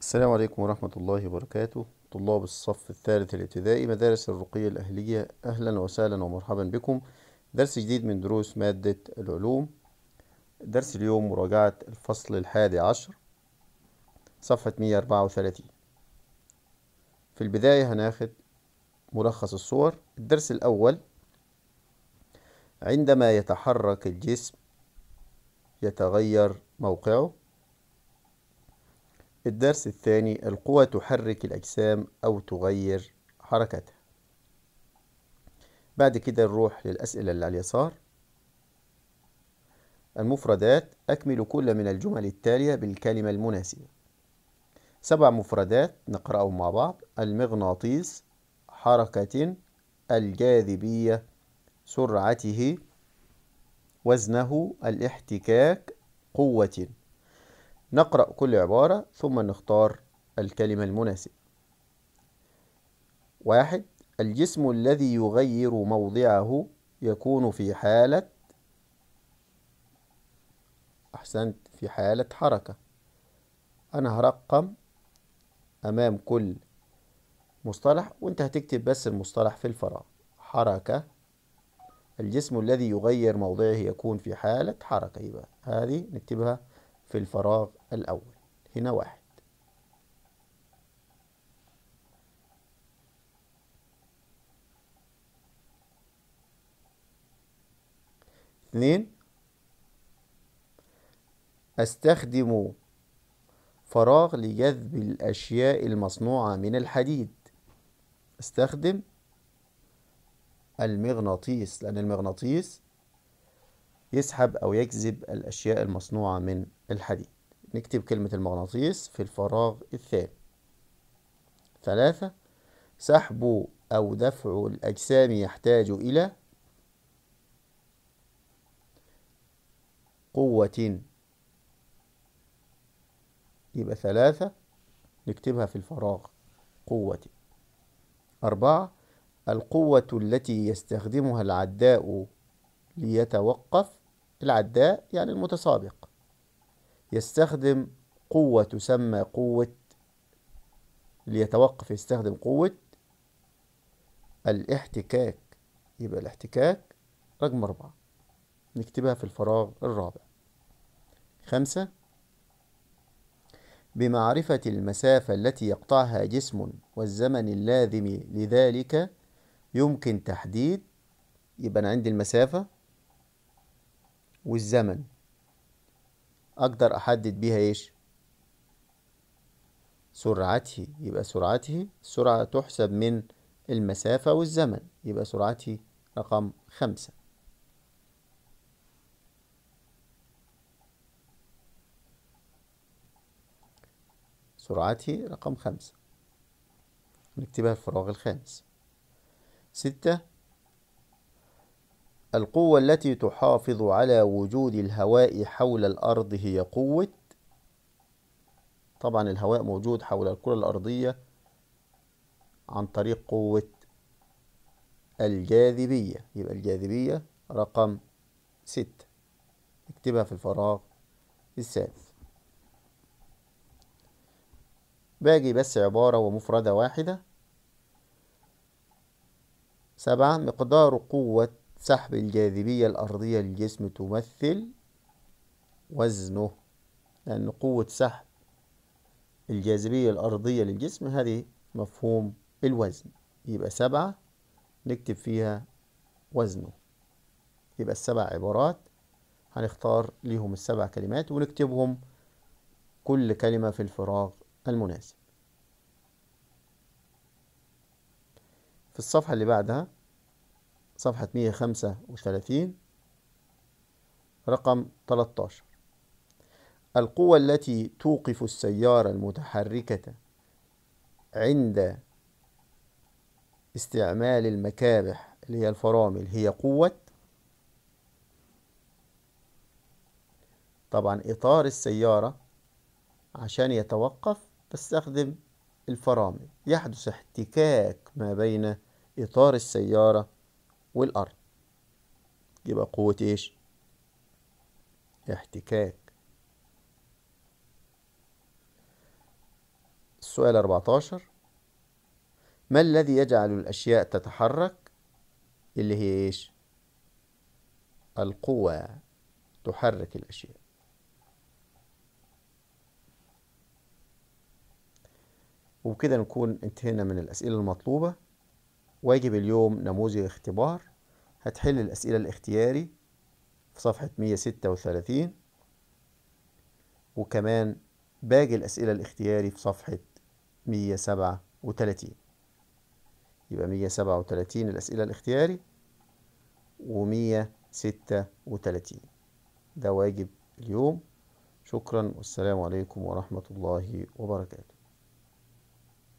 السلام عليكم ورحمة الله وبركاته طلاب الصف الثالث الابتدائي مدارس الرقية الأهلية أهلا وسهلا ومرحبا بكم درس جديد من دروس مادة العلوم درس اليوم مراجعة الفصل الحادي عشر صفحة 134 في البداية هناخد ملخص الصور الدرس الأول عندما يتحرك الجسم يتغير موقعه الدرس الثاني القوى تحرك الأجسام أو تغير حركتها بعد كده نروح للأسئلة اللي على اليسار المفردات أكمل كل من الجمل التالية بالكلمة المناسبة سبع مفردات نقرأهم مع بعض المغناطيس حركة الجاذبية سرعته وزنه الاحتكاك قوة نقرأ كل عبارة ثم نختار الكلمة المناسبة واحد الجسم الذي يغير موضعه يكون في حالة أحسنت في حالة حركة أنا هرقم أمام كل مصطلح وأنت هتكتب بس المصطلح في الفراغ حركة الجسم الذي يغير موضعه يكون في حالة حركة يبقى هذه نكتبها في الفراغ الأول هنا واحد اثنين أستخدم فراغ لجذب الأشياء المصنوعة من الحديد استخدم المغناطيس لأن المغناطيس يسحب أو يجذب الأشياء المصنوعة من الحديد نكتب كلمة المغناطيس في الفراغ الثاني ثلاثة سحب أو دفع الأجسام يحتاج إلى قوة يبقى ثلاثة نكتبها في الفراغ قوة أربعة القوة التي يستخدمها العداء ليتوقف العداء يعني المتسابق يستخدم قوة تسمى قوة ليتوقف يستخدم قوة الاحتكاك يبقى الاحتكاك رقم أربعة نكتبها في الفراغ الرابع خمسة بمعرفة المسافة التي يقطعها جسم والزمن اللازم لذلك يمكن تحديد يبقى أنا عندي المسافة والزمن أقدر أحدد بيها إيش سرعته يبقى سرعته السرعة تحسب من المسافة والزمن يبقى سرعتي رقم خمسة سرعتي رقم خمسة نكتبها الفراغ الخامس ستة القوة التي تحافظ على وجود الهواء حول الأرض هي قوة طبعا الهواء موجود حول الكرة الأرضية عن طريق قوة الجاذبية يبقى الجاذبية رقم ستة اكتبها في الفراغ السادس باجي بس عبارة ومفردة واحدة سبعة مقدار قوة سحب الجاذبية الأرضية للجسم تمثل وزنه لأن قوة سحب الجاذبية الأرضية للجسم هذه مفهوم الوزن يبقى سبعة نكتب فيها وزنه يبقى السبع عبارات هنختار ليهم السبع كلمات ونكتبهم كل كلمة في الفراغ المناسب في الصفحة اللي بعدها صفحة 135 رقم 13 القوة التي توقف السيارة المتحركة عند استعمال المكابح اللي هي الفرامل هي قوة طبعا إطار السيارة عشان يتوقف بستخدم الفرامل يحدث احتكاك ما بين إطار السيارة والأرض يبقى قوة إيش؟ احتكاك السؤال 14 ما الذي يجعل الأشياء تتحرك اللي هي إيش؟ القوى تحرك الأشياء وبكده نكون انتهينا من الأسئلة المطلوبة واجب اليوم نموذج اختبار هتحل الأسئلة الاختياري في صفحة 136 وكمان باقي الأسئلة الاختياري في صفحة 137 يبقى 137 الأسئلة الاختياري و136 ده واجب اليوم شكرا والسلام عليكم ورحمة الله وبركاته